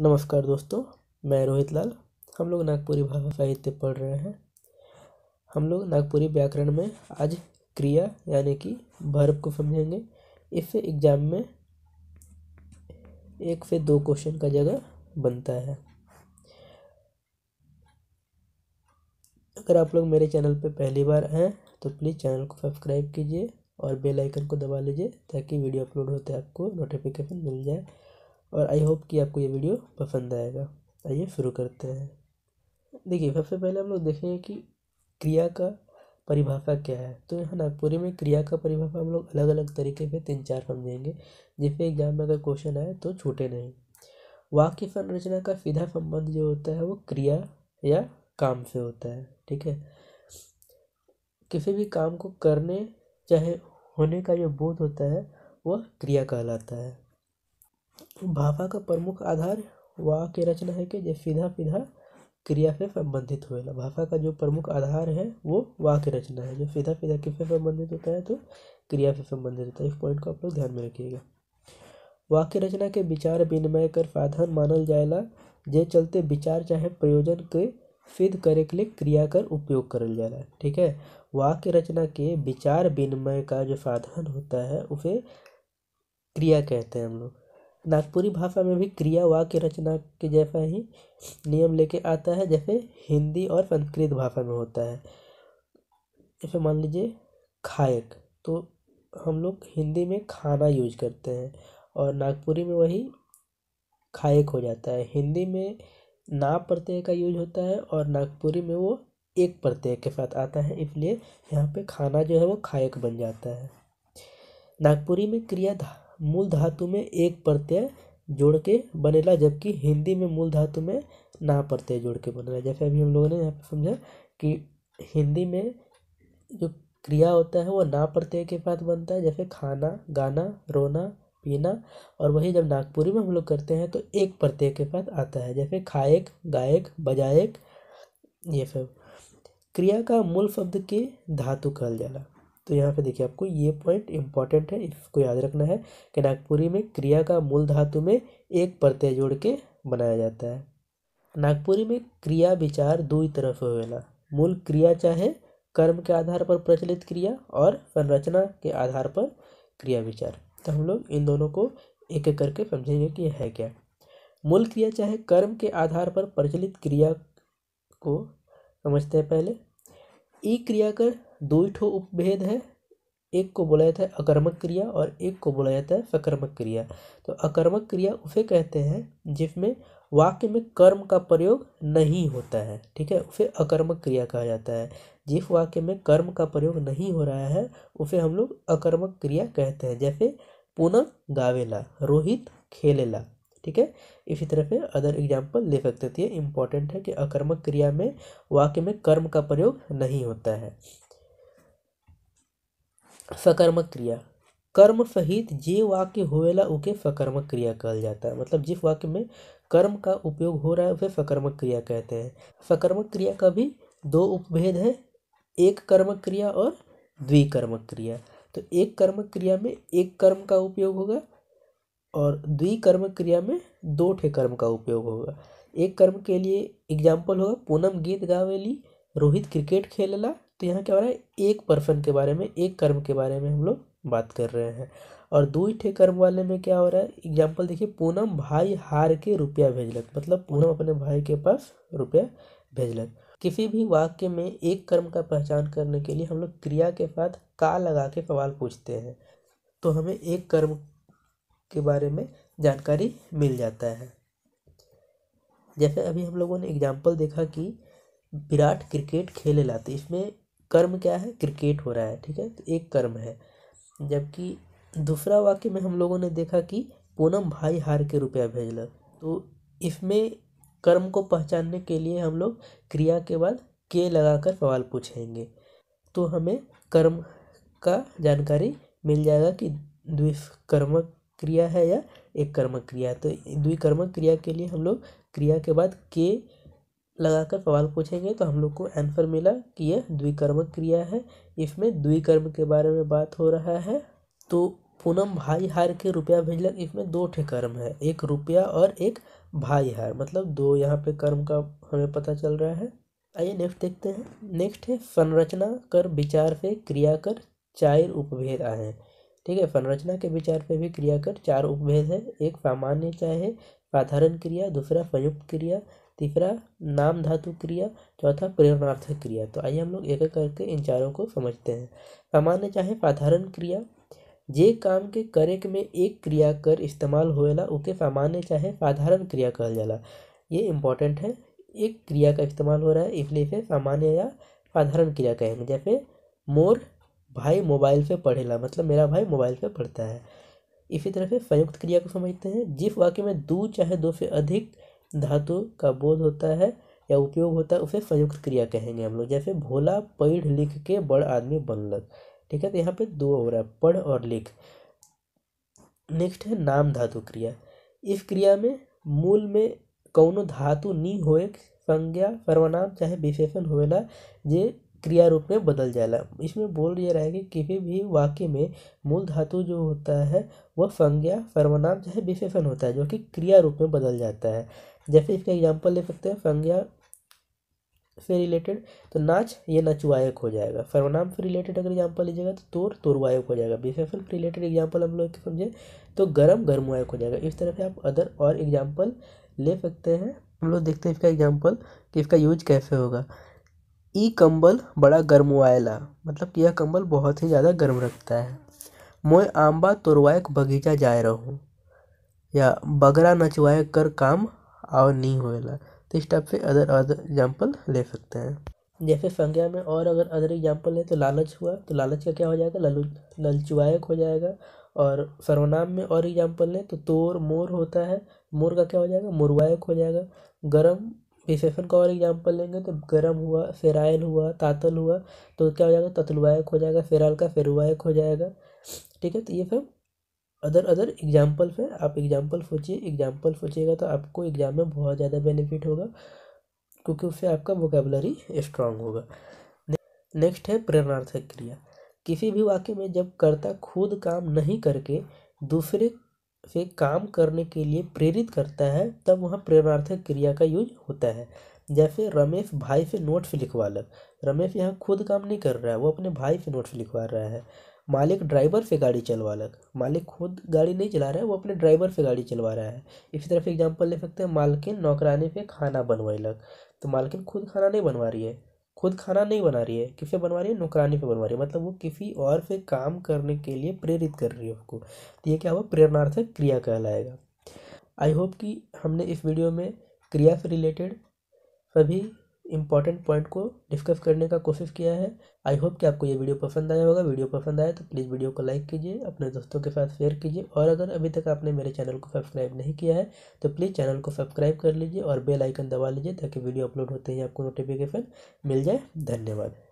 नमस्कार दोस्तों मैं रोहित लाल हम लोग नागपुरी भाषा साहित्य पढ़ रहे हैं हम लोग नागपुरी व्याकरण में आज क्रिया यानी कि भर्व को समझेंगे इससे एग्जाम में एक से दो क्वेश्चन का जगह बनता है अगर आप लोग मेरे चैनल पर पहली बार हैं तो प्लीज़ चैनल को सब्सक्राइब कीजिए और बेल आइकन को दबा लीजिए ताकि वीडियो अपलोड होते आपको नोटिफिकेशन मिल जाए और आई होप कि आपको ये वीडियो पसंद आएगा आइए शुरू करते हैं देखिए सबसे पहले हम लोग देखेंगे कि क्रिया का परिभाषा क्या है तो यहाँ नागपुरी में क्रिया का परिभाषा हम लोग अलग अलग तरीके से तीन चार समझेंगे जिससे एग्जाम में अगर क्वेश्चन आए तो छूटे नहीं वाक्य संरचना का सीधा संबंध जो होता है वो क्रिया या काम से होता है ठीक है किसी भी काम को करने चाहे होने का जो बोध होता है वह क्रिया कहलाता है भाभा का प्रमुख आधार वाक्य के रचना है कि जो सीधा सीधा क्रिया से संबंधित होएला भाषा का जो प्रमुख आधार है वो वाक्य के रचना है जो सीधा सीधा किससे संबंधित होता है तो क्रिया से संबंधित होता है इस पॉइंट को आप लोग ध्यान में रखिएगा वाक्य रचना के विचार विनिमय कर साधन मानल ला जे चलते विचार चाहे प्रयोजन के सिद्ध करे के लिए क्रिया कर उपयोग कर जाला ठीक है वाक्य रचना के विचार विनिमय का जो साधन होता है उसे क्रिया कहते हैं हम लोग नागपुरी भाषा में भी क्रिया वाक्य रचना के जैसा ही नियम लेके आता है जैसे हिंदी और संस्कृत भाषा में होता है जैसे मान लीजिए खाएक तो हम लोग हिंदी में खाना यूज करते हैं और नागपुरी में वही खायक हो जाता है हिंदी में ना प्रत्यय का यूज होता है और नागपुरी में वो एक प्रत्यय के साथ आता है इसलिए यहाँ पे खाना जो है वो खायक बन जाता है नागपुरी में क्रिया मूल धातु में एक प्रत्यय जोड़ के बनेला जबकि हिंदी में मूल धातु में ना प्रत्यय जोड़ के बनेला जैसे अभी हम लोगों ने यहाँ पर समझा कि हिंदी में जो क्रिया होता है वो ना प्रत्यय के बाद बनता है जैसे खाना गाना रोना पीना और वही जब नागपुरी में हम लोग करते हैं तो एक प्रत्यय के पास आता है जैसे खाएक गायक बजायक ये सब क्रिया का मूल शब्द के धातु कहल जाला तो यहाँ पे देखिए आपको ये पॉइंट इंपॉर्टेंट है इसको याद रखना है कि नागपुरी में क्रिया का मूल धातु में एक प्रत्यय जोड़ के बनाया जाता है नागपुरी में क्रिया विचार दो ही तरफ हो होएला मूल क्रिया चाहे कर्म के आधार पर प्रचलित क्रिया और संरचना के आधार पर क्रिया विचार तो हम लोग इन दोनों को एक एक करके समझेंगे कि है क्या मूल क्रिया चाहे कर्म के आधार पर प्रचलित क्रिया को समझते हैं पहले ई क्रिया कर दो ठो उपभेद है एक को बोला जाता है अकर्मक क्रिया और एक को बोला जाता है सकर्मक क्रिया तो अकर्मक क्रिया उसे कहते हैं जिसमें वाक्य में कर्म का प्रयोग नहीं होता है ठीक है उसे अकर्मक क्रिया कहा जाता है जिस वाक्य में कर्म का प्रयोग नहीं हो रहा है उसे हम लोग अकर्मक क्रिया कहते हैं जैसे पुनः गावेला रोहित खेलेला ठीक है इसी तरह से अदर एग्जाम्पल ले सकते थे तो इम्पॉर्टेंट है कि अकर्मक क्रिया में वाक्य में कर्म का प्रयोग नहीं होता है सकर्मक क्रिया कर्म सहित जे वाक्य होएला ओके सकर्मक क्रिया कहल जाता है मतलब जिस वाक्य में कर्म का उपयोग हो रहा है उसे सकर्मक क्रिया कहते हैं सकर्मक क्रिया का भी दो उपभेद है एक कर्म क्रिया और द्विकर्म क्रिया तो एक कर्म क्रिया में एक कर्म का उपयोग होगा और द्विकर्म क्रिया में दो ठे कर्म का उपयोग होगा एक कर्म के लिए एग्जाम्पल होगा पूनम गीत गावेली रोहित क्रिकेट खेलला तो यहाँ क्या हो रहा है एक पर्सन के बारे में एक कर्म के बारे में हम लोग बात कर रहे हैं और दो ही ठे कर्म वाले में क्या हो रहा है एग्जाम्पल देखिए पूनम भाई हार के रुपया भेजलक मतलब पूनम अपने भाई के पास रुपया भेजलक किसी भी वाक्य में एक कर्म का पहचान करने के लिए हम लोग क्रिया के साथ का लगा के सवाल पूछते हैं तो हमें एक कर्म के बारे में जानकारी मिल जाता है जैसे अभी हम लोगों ने एग्जाम्पल देखा कि विराट क्रिकेट खेले लाते इसमें कर्म क्या है क्रिकेट हो रहा है ठीक है तो एक कर्म है जबकि दूसरा वाक्य में हम लोगों ने देखा कि पूनम भाई हार के रुपया लग तो इसमें कर्म को पहचानने के लिए हम लोग क्रिया के बाद के लगाकर सवाल पूछेंगे तो हमें कर्म का जानकारी मिल जाएगा कि द्विकर्मक क्रिया है या एक कर्म क्रिया तो द्विकर्मक क्रिया के लिए हम लोग क्रिया के बाद के लगाकर सवाल पूछेंगे तो हम लोग को आंसर मिला कि यह द्विकर्मक क्रिया है इसमें द्विकर्म के बारे में बात हो रहा है तो पूनम भाई हार के रुपया भेजलक इसमें दो ठे कर्म है एक रुपया और एक भाई हार मतलब दो यहाँ पे कर्म का हमें पता चल रहा है आइए नेक्स्ट देखते हैं नेक्स्ट है संरचना कर विचार से क्रिया कर चार उपभेद आए ठीक है संरचना के विचार पे भी क्रिया कर चार उपभेद है एक सामान्य चाहे साधारण क्रिया दूसरा संयुक्त क्रिया तीसरा नाम धातु क्रिया चौथा प्रेरणार्थक क्रिया तो आइए हम लोग एक एक करके इन चारों को समझते हैं सामान्य चाहे साधारण क्रिया जे काम के करे में एक क्रिया कर इस्तेमाल होएला उके सामान्य चाहे साधारण क्रिया कहल जाला ये इम्पोर्टेंट है एक क्रिया का इस्तेमाल हो रहा है इसलिए इसे सामान्य या साधारण क्रिया कहेंगे जैसे मोर भाई मोबाइल से पढ़ेला मतलब मेरा भाई मोबाइल से पढ़ता है इसी तरह से संयुक्त क्रिया को समझते हैं जिस वाक्य में दो चाहे दो से अधिक धातु का बोध होता है या उपयोग होता है उसे संयुक्त क्रिया कहेंगे हम लोग जैसे भोला पढ़ लिख के बड़ आदमी बनलक ठीक है तो यहाँ पे दो हो रहा है पढ़ और लिख नेक्स्ट है नाम धातु क्रिया इस क्रिया में मूल में कौनो धातु नी हो संज्ञा सर्वनाम चाहे विशेषण ना जे क्रिया रूप में बदल जाला इसमें बोल ये रहा है कि किसी भी वाक्य में मूल धातु जो होता है वह संज्ञा सर्वनाम चाहे विशेषण होता है जो कि क्रिया रूप में बदल जाता है जैसे इसका एग्जाम्पल ले सकते हैं संज्ञा से रिलेटेड तो नाच ये नचुआयक हो जाएगा सर्वनाम से रिलेटेड अगर एग्जाम्पल लीजिएगा तो तोर तोरवायक हो जाएगा विशेषण से रिलेटेड एग्जाम्पल हम लोग समझे तो गर्म गर्मवायक हो जाएगा इस तरह से आप अदर और एग्जाम्पल ले सकते हैं हम लोग देखते हैं इसका एग्जाम्पल कि इसका यूज कैसे होगा ई कंबल बड़ा गर्मवायला मतलब कि यह कंबल बहुत ही ज़्यादा गर्म रखता है मोए आम्बा तोरवायक बगीचा जा रहा हूँ या बगरा नचवाए कर काम और नहीं होएला तो इस टाइप से अदर अदर एग्जाम्पल ले सकते हैं जैसे संज्ञा में और अगर अदर एग्जाम्पल है तो लालच हुआ तो लालच का क्या हो जाएगा ललु ललचुआयक हो जाएगा और सर्वनाम में और एग्जाम्पल है तो तोर मोर होता है मोर का क्या हो जाएगा मोरवायक हो जाएगा गर्म विशेषण का और एग्जाम्पल लेंगे तो गर्म हुआ फ़ेराइल हुआ तातल हुआ तो क्या हो जाएगा ततलवायक हो जाएगा फेराल का फेरुवायक हो जाएगा ठीक है तो ये सब अदर अदर एग्जाम्पल है आप एग्जाम्पल सोचिए एग्जाम्पल सोचिएगा तो आपको एग्ज़ाम में बहुत ज़्यादा बेनिफिट होगा क्योंकि उससे आपका वोकेबलरी स्ट्रांग होगा नेक्स्ट है प्रेरणार्थक क्रिया किसी भी वाक्य में जब कर्ता खुद काम नहीं करके दूसरे से काम करने के लिए प्रेरित करता है तब वहाँ प्रेरणार्थक क्रिया का यूज होता है जैसे रमेश भाई से नोट्स लिखवा लग रमेश यहाँ खुद काम नहीं कर रहा है वो अपने भाई से नोट्स लिखवा रहा है मालिक ड्राइवर से गाड़ी चलवा लग मालिक खुद गाड़ी नहीं चला रहा है वो अपने ड्राइवर से गाड़ी चलवा रहा है इसी तरफ एग्जाम्पल ले सकते हैं मालकिन नौकरानी पर खाना बनवा लग तो मालकिन खुद खाना नहीं बनवा रही है खुद खाना नहीं बना रही है किसे बनवा रही है नौकरानी पे बनवा रही है मतलब वो किसी और से काम करने के लिए प्रेरित कर रही है उसको तो ये क्या हुआ प्रेरणार्थक क्रिया कहलाएगा आई होप कि हमने इस वीडियो में क्रिया से रिलेटेड सभी इंपॉर्टेंट पॉइंट को डिस्कस करने का कोशिश किया है आई होप कि आपको ये वीडियो पसंद आया होगा वीडियो पसंद आया तो प्लीज़ वीडियो को लाइक कीजिए अपने दोस्तों के साथ शेयर कीजिए और अगर अभी तक आपने मेरे चैनल को सब्सक्राइब नहीं किया है तो प्लीज़ चैनल को सब्सक्राइब कर लीजिए और बेल आइकन दबा लीजिए ताकि वीडियो अपलोड होते ही आपको नोटिफिकेशन मिल जाए धन्यवाद